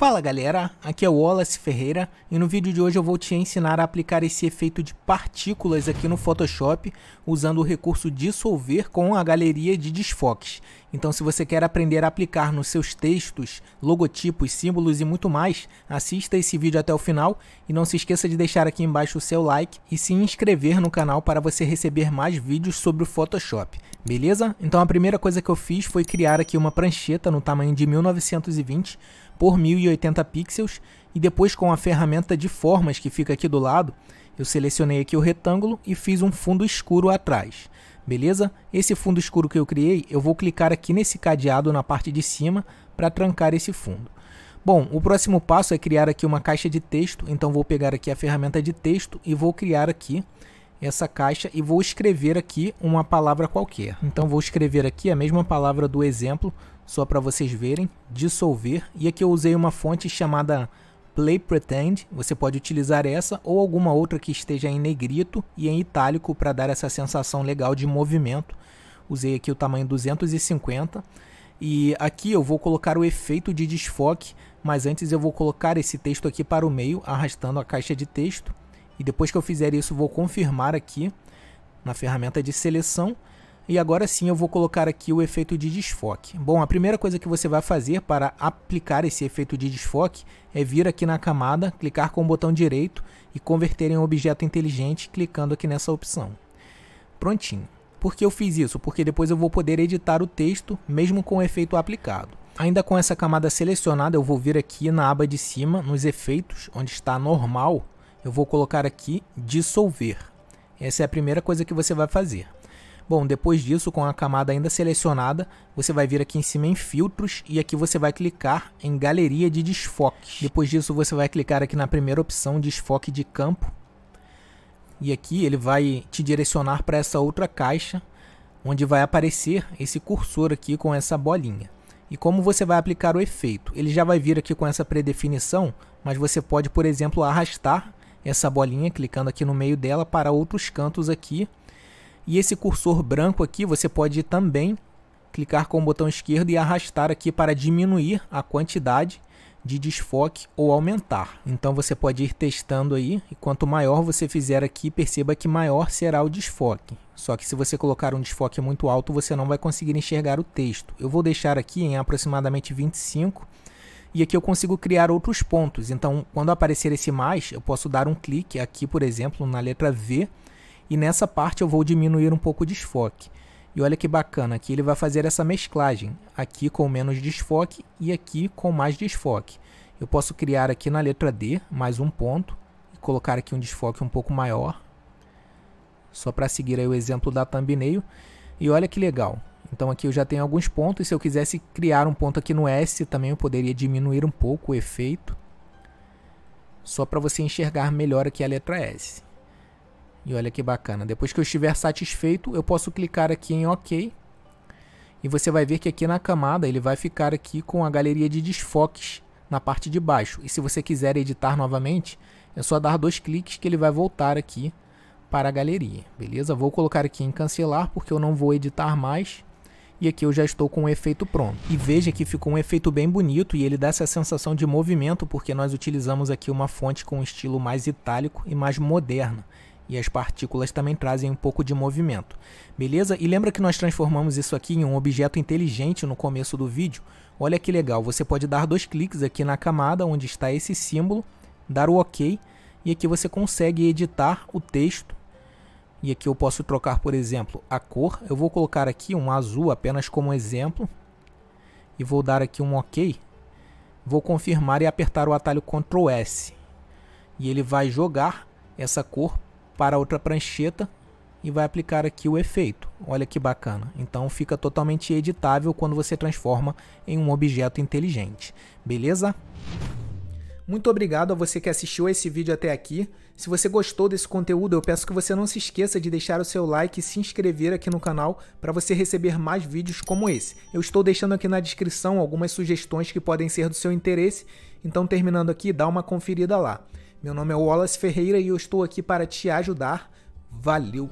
Fala galera, aqui é o Wallace Ferreira e no vídeo de hoje eu vou te ensinar a aplicar esse efeito de partículas aqui no Photoshop usando o recurso dissolver com a galeria de desfoques. Então, se você quer aprender a aplicar nos seus textos, logotipos, símbolos e muito mais, assista esse vídeo até o final e não se esqueça de deixar aqui embaixo o seu like e se inscrever no canal para você receber mais vídeos sobre o Photoshop, beleza? Então, a primeira coisa que eu fiz foi criar aqui uma prancheta no tamanho de 1920 por 1080 pixels e depois com a ferramenta de formas que fica aqui do lado, eu selecionei aqui o retângulo e fiz um fundo escuro atrás beleza? Esse fundo escuro que eu criei, eu vou clicar aqui nesse cadeado na parte de cima para trancar esse fundo. Bom, o próximo passo é criar aqui uma caixa de texto, então vou pegar aqui a ferramenta de texto e vou criar aqui essa caixa e vou escrever aqui uma palavra qualquer. Então vou escrever aqui a mesma palavra do exemplo, só para vocês verem, dissolver, e aqui eu usei uma fonte chamada Play Pretend, você pode utilizar essa ou alguma outra que esteja em negrito e em itálico para dar essa sensação legal de movimento. Usei aqui o tamanho 250. E aqui eu vou colocar o efeito de desfoque, mas antes eu vou colocar esse texto aqui para o meio, arrastando a caixa de texto. E depois que eu fizer isso, vou confirmar aqui na ferramenta de seleção e agora sim eu vou colocar aqui o efeito de desfoque. Bom, a primeira coisa que você vai fazer para aplicar esse efeito de desfoque é vir aqui na camada, clicar com o botão direito e converter em objeto inteligente clicando aqui nessa opção. Prontinho. Por que eu fiz isso? Porque depois eu vou poder editar o texto mesmo com o efeito aplicado. Ainda com essa camada selecionada, eu vou vir aqui na aba de cima, nos efeitos, onde está normal, eu vou colocar aqui dissolver. Essa é a primeira coisa que você vai fazer. Bom, depois disso, com a camada ainda selecionada, você vai vir aqui em cima em filtros e aqui você vai clicar em galeria de desfoques. Depois disso, você vai clicar aqui na primeira opção, desfoque de campo. E aqui ele vai te direcionar para essa outra caixa, onde vai aparecer esse cursor aqui com essa bolinha. E como você vai aplicar o efeito? Ele já vai vir aqui com essa predefinição, mas você pode, por exemplo, arrastar essa bolinha, clicando aqui no meio dela para outros cantos aqui e esse cursor branco aqui, você pode também clicar com o botão esquerdo e arrastar aqui para diminuir a quantidade de desfoque ou aumentar. Então você pode ir testando aí, e quanto maior você fizer aqui, perceba que maior será o desfoque. Só que se você colocar um desfoque muito alto, você não vai conseguir enxergar o texto. Eu vou deixar aqui em aproximadamente 25, e aqui eu consigo criar outros pontos. Então, quando aparecer esse mais, eu posso dar um clique aqui, por exemplo, na letra V, e nessa parte eu vou diminuir um pouco o desfoque. E olha que bacana, aqui ele vai fazer essa mesclagem, aqui com menos desfoque e aqui com mais desfoque. Eu posso criar aqui na letra D mais um ponto e colocar aqui um desfoque um pouco maior, só para seguir aí o exemplo da thumbnail. E olha que legal, então aqui eu já tenho alguns pontos, se eu quisesse criar um ponto aqui no S também eu poderia diminuir um pouco o efeito, só para você enxergar melhor aqui a letra S. E olha que bacana. Depois que eu estiver satisfeito, eu posso clicar aqui em OK. E você vai ver que aqui na camada ele vai ficar aqui com a galeria de desfoques na parte de baixo. E se você quiser editar novamente, é só dar dois cliques que ele vai voltar aqui para a galeria. Beleza? Vou colocar aqui em cancelar porque eu não vou editar mais. E aqui eu já estou com o efeito pronto. E veja que ficou um efeito bem bonito e ele dá essa sensação de movimento porque nós utilizamos aqui uma fonte com um estilo mais itálico e mais moderna e as partículas também trazem um pouco de movimento. Beleza? E lembra que nós transformamos isso aqui em um objeto inteligente no começo do vídeo? Olha que legal, você pode dar dois cliques aqui na camada onde está esse símbolo, dar o OK, e aqui você consegue editar o texto. E aqui eu posso trocar, por exemplo, a cor. Eu vou colocar aqui um azul apenas como exemplo. E vou dar aqui um OK. Vou confirmar e apertar o atalho Ctrl S. E ele vai jogar essa cor para outra prancheta e vai aplicar aqui o efeito. Olha que bacana. Então fica totalmente editável quando você transforma em um objeto inteligente. Beleza? Muito obrigado a você que assistiu esse vídeo até aqui. Se você gostou desse conteúdo, eu peço que você não se esqueça de deixar o seu like e se inscrever aqui no canal para você receber mais vídeos como esse. Eu estou deixando aqui na descrição algumas sugestões que podem ser do seu interesse, então terminando aqui, dá uma conferida lá. Meu nome é Wallace Ferreira e eu estou aqui para te ajudar. Valeu!